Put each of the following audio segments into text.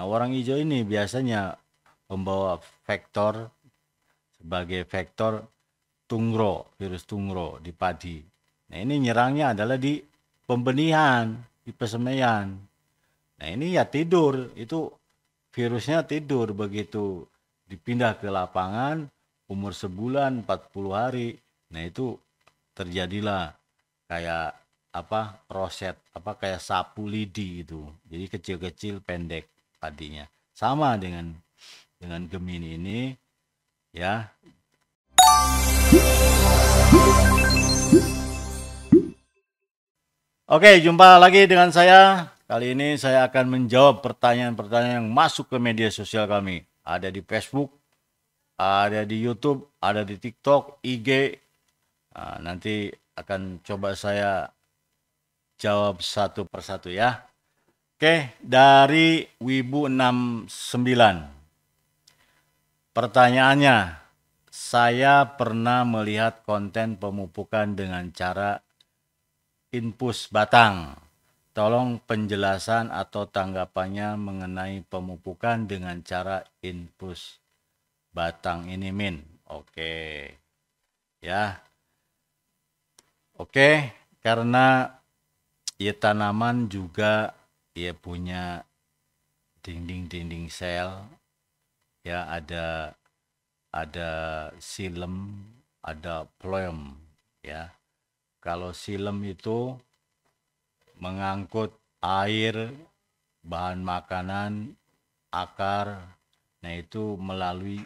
Nah, orang hijau ini biasanya membawa vektor sebagai vektor tungro, virus tungro di padi. Nah, ini nyerangnya adalah di pembenihan, di pesemaian. Nah, ini ya tidur, itu virusnya tidur begitu dipindah ke lapangan umur sebulan 40 hari. Nah, itu terjadilah kayak apa roset apa kayak sapu lidi itu jadi kecil-kecil pendek padinya. Sama dengan dengan Gemini ini ya. Oke, jumpa lagi dengan saya. Kali ini saya akan menjawab pertanyaan-pertanyaan yang masuk ke media sosial kami. Ada di Facebook, ada di YouTube, ada di TikTok, IG. Nah, nanti akan coba saya jawab satu persatu ya. Oke, dari Wibu 69. Pertanyaannya, saya pernah melihat konten pemupukan dengan cara infus batang. Tolong penjelasan atau tanggapannya mengenai pemupukan dengan cara infus batang ini, Min. Oke. Ya. Oke, karena ya tanaman juga ya punya dinding-dinding sel ya ada ada silem ada ploem, ya kalau silem itu mengangkut air bahan makanan akar nah itu melalui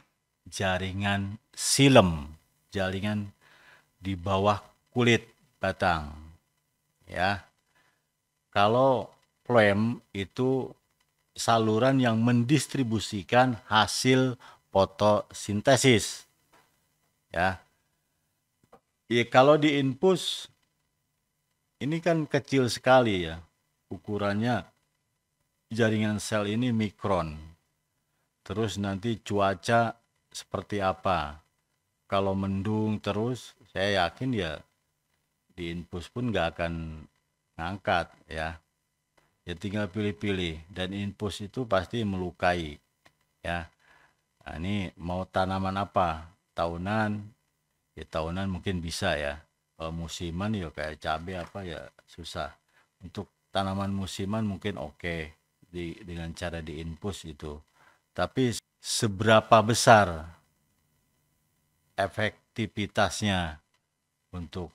jaringan silem jaringan di bawah kulit batang ya kalau Plem itu saluran yang mendistribusikan hasil fotosintesis. Ya. ya kalau di infus ini kan kecil sekali ya ukurannya jaringan sel ini mikron. Terus nanti cuaca seperti apa? Kalau mendung terus, saya yakin ya di infus pun nggak akan ngangkat ya ya tinggal pilih-pilih dan infus itu pasti melukai ya nah, ini mau tanaman apa tahunan ya tahunan mungkin bisa ya kalau musiman ya kayak cabe apa ya susah untuk tanaman musiman mungkin oke okay di, dengan cara di infus itu tapi seberapa besar efektivitasnya untuk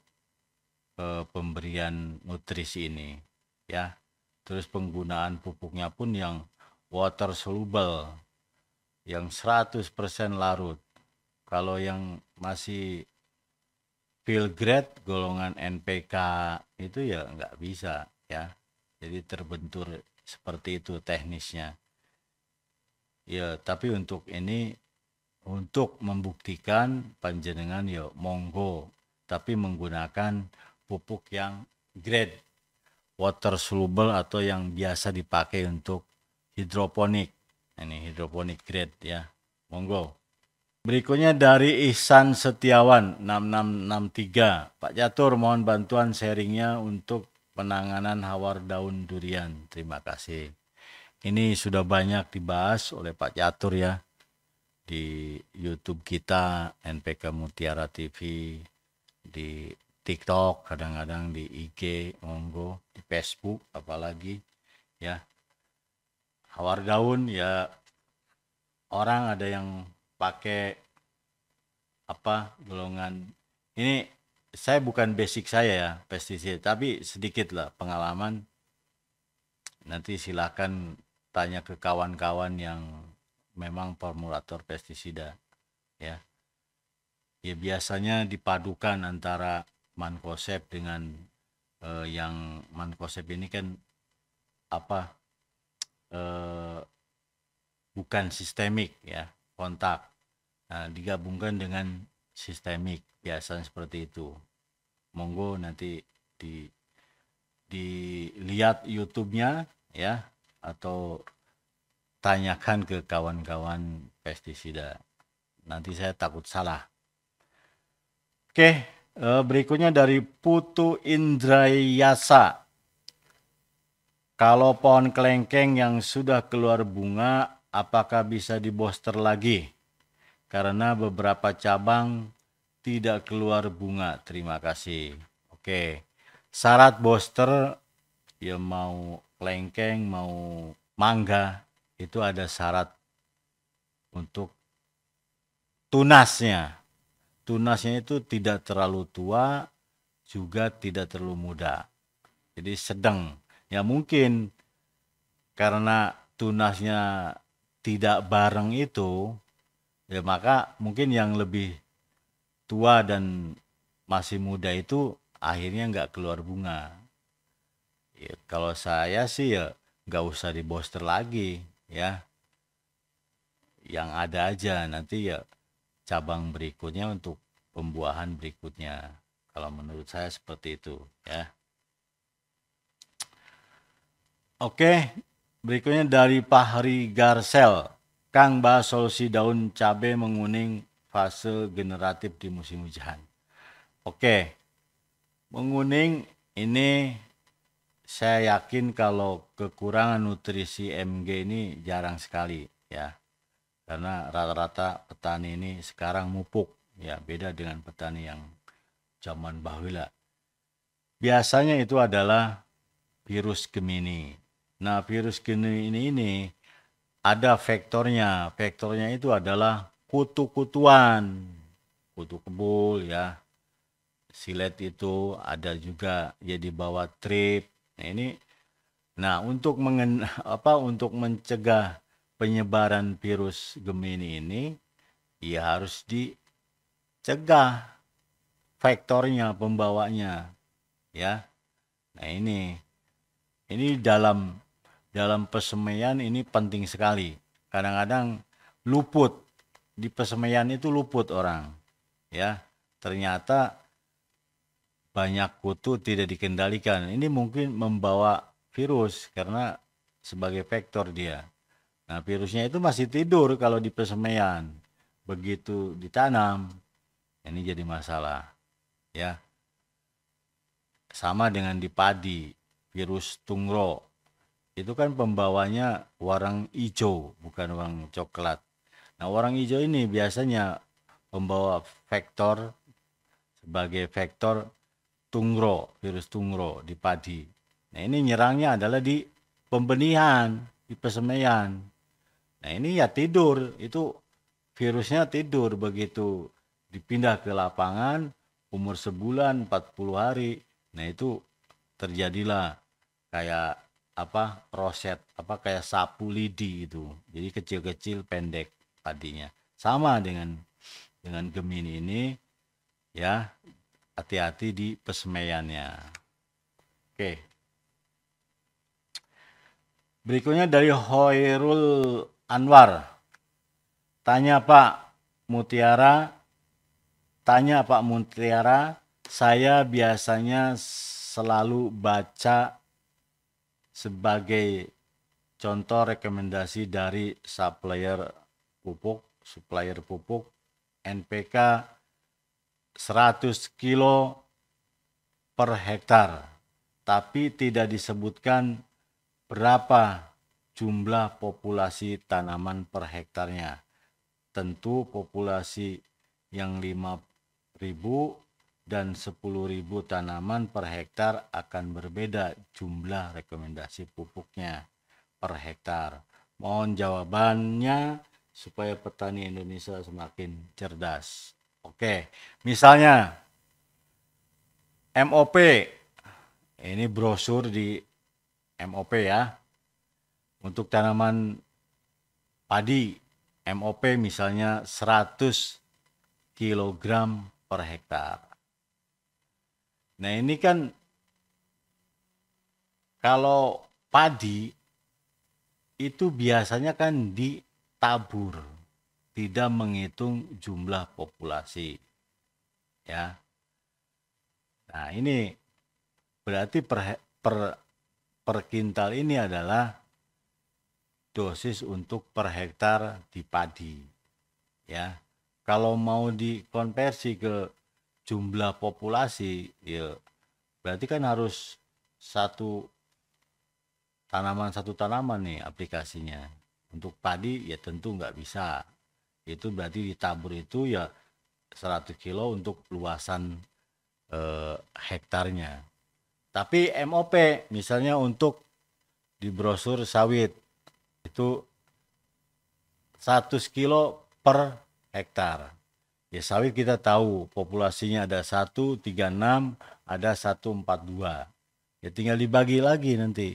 eh, pemberian nutrisi ini ya terus penggunaan pupuknya pun yang water soluble yang 100% larut kalau yang masih fill grade golongan NPK itu ya nggak bisa ya jadi terbentur seperti itu teknisnya ya tapi untuk ini untuk membuktikan panjenengan ya monggo tapi menggunakan pupuk yang grade water soluble atau yang biasa dipakai untuk hidroponik. Ini hidroponik grade ya. Monggo. Berikutnya dari Ihsan Setiawan 6663. Pak Catur mohon bantuan sharingnya untuk penanganan hawar daun durian. Terima kasih. Ini sudah banyak dibahas oleh Pak Catur ya di YouTube kita NPK Mutiara TV di TikTok, kadang-kadang di IG, monggo, di Facebook, apalagi ya. Hawar daun ya orang ada yang pakai apa golongan ini saya bukan basic saya ya pestisida tapi sedikit lah pengalaman nanti silakan tanya ke kawan-kawan yang memang formulator pestisida ya ya biasanya dipadukan antara mankosep dengan uh, yang mankosep ini kan apa uh, bukan sistemik ya kontak nah, digabungkan dengan sistemik biasa seperti itu monggo nanti di dilihat YouTube-nya ya atau tanyakan ke kawan-kawan pestisida. Nanti saya takut salah. Oke, Eh, berikutnya dari Putu Indrayasa. Kalau pohon kelengkeng yang sudah keluar bunga, apakah bisa diboster lagi? Karena beberapa cabang tidak keluar bunga. Terima kasih. Oke. Syarat boster ya mau kelengkeng, mau mangga, itu ada syarat untuk tunasnya tunasnya itu tidak terlalu tua juga tidak terlalu muda jadi sedang ya mungkin karena tunasnya tidak bareng itu ya maka mungkin yang lebih tua dan masih muda itu akhirnya nggak keluar bunga ya, kalau saya sih ya nggak usah diboster lagi ya yang ada aja nanti ya cabang berikutnya untuk pembuahan berikutnya. Kalau menurut saya seperti itu ya. Oke, berikutnya dari Pahri Garsel. Kang bahas solusi daun cabai menguning fase generatif di musim hujan. Oke, menguning ini saya yakin kalau kekurangan nutrisi MG ini jarang sekali ya karena rata-rata petani ini sekarang mupuk ya beda dengan petani yang zaman bahwila biasanya itu adalah virus Gemini nah virus Gemini ini, ini ada vektornya vektornya itu adalah kutu-kutuan kutu kebul ya silet itu ada juga ya di bawah trip nah ini nah untuk mengen apa untuk mencegah penyebaran virus Gemini ini ya harus dicegah faktornya pembawanya ya nah ini ini dalam dalam pesemaian ini penting sekali kadang-kadang luput di pesemaian itu luput orang ya ternyata banyak kutu tidak dikendalikan ini mungkin membawa virus karena sebagai vektor dia Nah, virusnya itu masih tidur kalau di persemaian. Begitu ditanam, ini jadi masalah. Ya. Sama dengan di padi, virus tungro. Itu kan pembawanya warang hijau, bukan warang coklat. Nah, warang hijau ini biasanya pembawa vektor sebagai vektor tungro, virus tungro di padi. Nah, ini nyerangnya adalah di pembenihan, di persemaian Nah ini ya tidur, itu virusnya tidur begitu dipindah ke lapangan umur sebulan 40 hari. Nah itu terjadilah kayak apa roset apa kayak sapu lidi itu. Jadi kecil-kecil pendek padinya. Sama dengan dengan Gemini ini ya hati-hati di pesemaiannya. Oke. Berikutnya dari Hoirul Anwar. Tanya Pak Mutiara, tanya Pak Mutiara, saya biasanya selalu baca sebagai contoh rekomendasi dari supplier pupuk, supplier pupuk NPK 100 kilo per hektar, tapi tidak disebutkan berapa jumlah populasi tanaman per hektarnya. Tentu populasi yang 5.000 dan 10.000 tanaman per hektar akan berbeda jumlah rekomendasi pupuknya per hektar. Mohon jawabannya supaya petani Indonesia semakin cerdas. Oke, misalnya MOP. Ini brosur di MOP ya untuk tanaman padi MOP misalnya 100 kg per hektar. Nah, ini kan kalau padi itu biasanya kan ditabur, tidak menghitung jumlah populasi. Ya. Nah, ini berarti per per, per kintal ini adalah dosis untuk per hektar di padi. Ya. Kalau mau dikonversi ke jumlah populasi, ya berarti kan harus satu tanaman satu tanaman nih aplikasinya. Untuk padi ya tentu nggak bisa. Itu berarti ditabur itu ya 100 kilo untuk luasan eh, hektarnya. Tapi MOP misalnya untuk di brosur sawit itu 100 kilo per hektar. Ya sawit kita tahu populasinya ada 136, ada 142. Ya tinggal dibagi lagi nanti.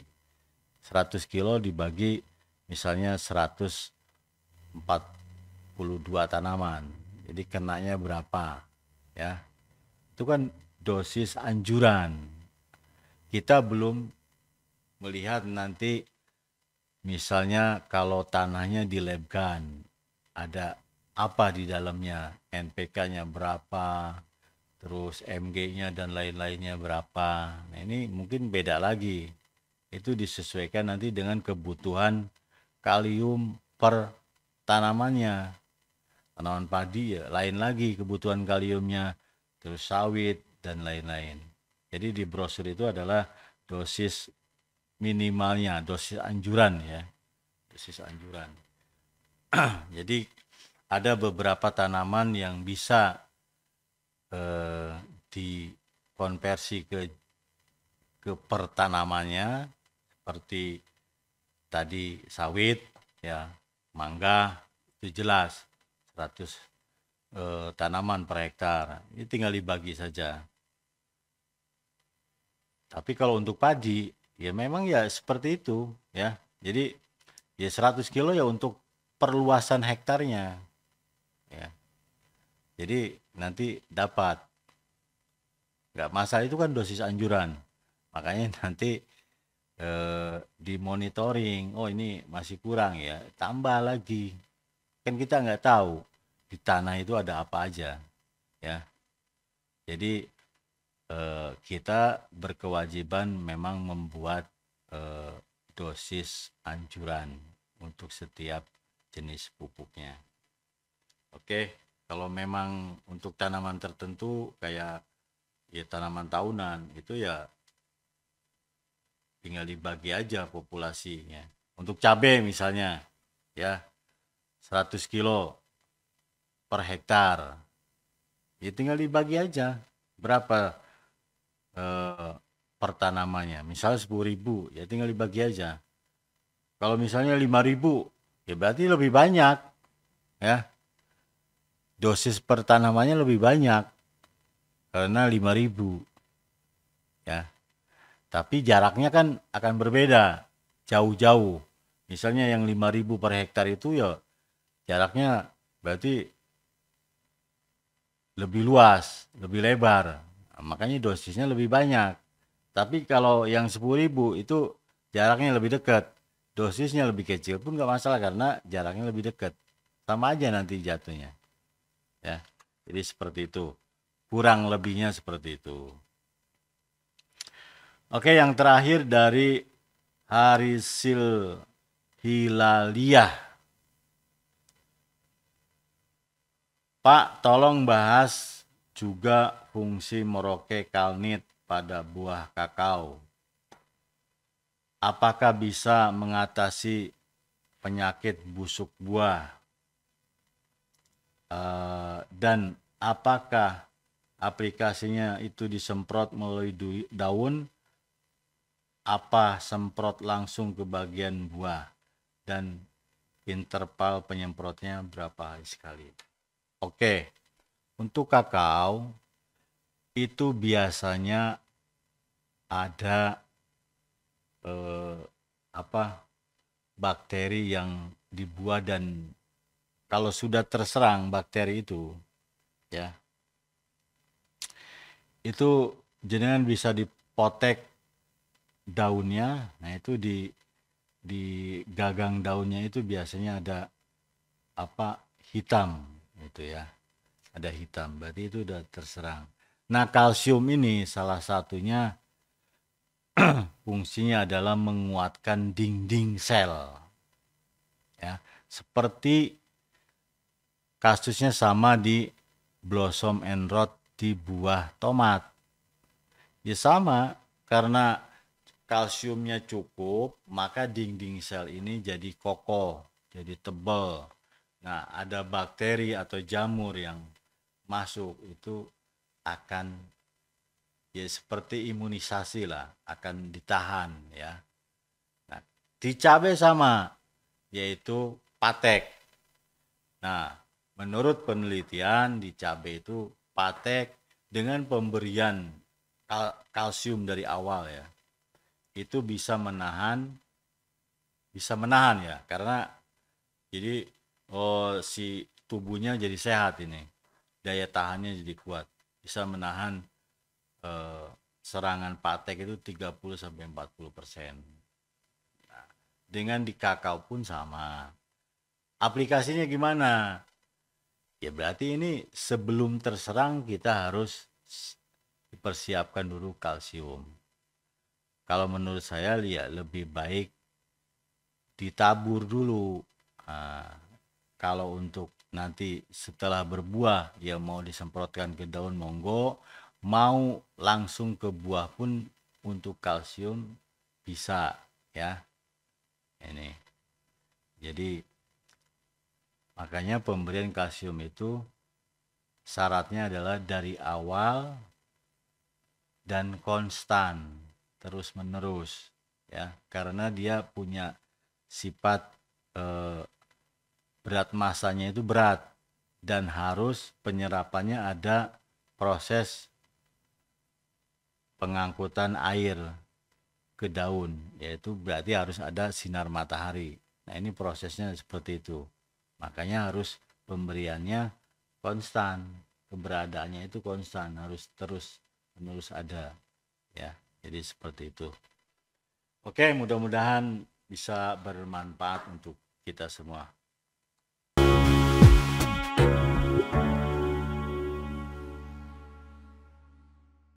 100 kilo dibagi misalnya 142 tanaman. Jadi kenanya berapa? Ya. Itu kan dosis anjuran. Kita belum melihat nanti Misalnya kalau tanahnya di dilabkan, ada apa di dalamnya, NPK-nya berapa, terus MG-nya dan lain-lainnya berapa. Nah ini mungkin beda lagi. Itu disesuaikan nanti dengan kebutuhan kalium per tanamannya. Tanaman padi ya lain lagi kebutuhan kaliumnya, terus sawit dan lain-lain. Jadi di brosur itu adalah dosis minimalnya dosis anjuran ya dosis anjuran jadi ada beberapa tanaman yang bisa eh, dikonversi ke ke pertanamannya seperti tadi sawit ya mangga itu jelas 100 eh, tanaman per hektar ini tinggal dibagi saja tapi kalau untuk padi ya memang ya seperti itu ya jadi ya 100 kilo ya untuk perluasan hektarnya ya jadi nanti dapat nggak masalah itu kan dosis anjuran makanya nanti eh, di monitoring oh ini masih kurang ya tambah lagi kan kita nggak tahu di tanah itu ada apa aja ya jadi Eh, kita berkewajiban memang membuat eh, dosis anjuran untuk setiap jenis pupuknya. Oke, kalau memang untuk tanaman tertentu kayak ya tanaman tahunan itu ya tinggal dibagi aja populasinya. Untuk cabai misalnya ya 100 kilo per hektar. Ya tinggal dibagi aja berapa eh, pertanamannya. Misalnya sepuluh ribu, ya tinggal dibagi aja. Kalau misalnya lima ribu, ya berarti lebih banyak, ya. Dosis pertanamannya lebih banyak karena lima ribu, ya. Tapi jaraknya kan akan berbeda, jauh-jauh. Misalnya yang lima ribu per hektar itu ya jaraknya berarti lebih luas, lebih lebar makanya dosisnya lebih banyak tapi kalau yang 10.000 itu jaraknya lebih dekat dosisnya lebih kecil pun nggak masalah karena jaraknya lebih dekat sama aja nanti jatuhnya ya jadi seperti itu kurang lebihnya seperti itu oke yang terakhir dari Harisil Hilaliah, Pak tolong bahas juga fungsi meroke kalnit pada buah kakao. Apakah bisa mengatasi penyakit busuk buah? Uh, dan apakah aplikasinya itu disemprot melalui daun? Apa semprot langsung ke bagian buah? Dan interval penyemprotnya berapa hari sekali? Oke. Okay. Untuk kakao itu biasanya ada eh, apa bakteri yang dibuat dan kalau sudah terserang bakteri itu ya itu jenengan bisa dipotek daunnya nah itu di di gagang daunnya itu biasanya ada apa hitam gitu ya ada hitam berarti itu udah terserang nah kalsium ini salah satunya fungsinya adalah menguatkan dinding sel ya seperti kasusnya sama di blossom and rot di buah tomat ya sama karena kalsiumnya cukup maka dinding sel ini jadi kokoh jadi tebal nah ada bakteri atau jamur yang masuk itu akan ya seperti imunisasi lah akan ditahan ya nah, di sama yaitu patek nah menurut penelitian di itu patek dengan pemberian kal kalsium dari awal ya itu bisa menahan bisa menahan ya karena jadi oh si tubuhnya jadi sehat ini daya tahannya jadi kuat bisa menahan eh, serangan patek itu 30 sampai 40 persen nah, dengan di kakao pun sama aplikasinya gimana ya berarti ini sebelum terserang kita harus dipersiapkan dulu kalsium kalau menurut saya ya lebih baik ditabur dulu nah, kalau untuk nanti setelah berbuah ya mau disemprotkan ke daun monggo mau langsung ke buah pun untuk kalsium bisa ya ini jadi makanya pemberian kalsium itu syaratnya adalah dari awal dan konstan terus menerus ya karena dia punya sifat eh, berat masanya itu berat dan harus penyerapannya ada proses pengangkutan air ke daun yaitu berarti harus ada sinar matahari nah ini prosesnya seperti itu makanya harus pemberiannya konstan keberadaannya itu konstan harus terus menerus ada ya jadi seperti itu oke mudah-mudahan bisa bermanfaat untuk kita semua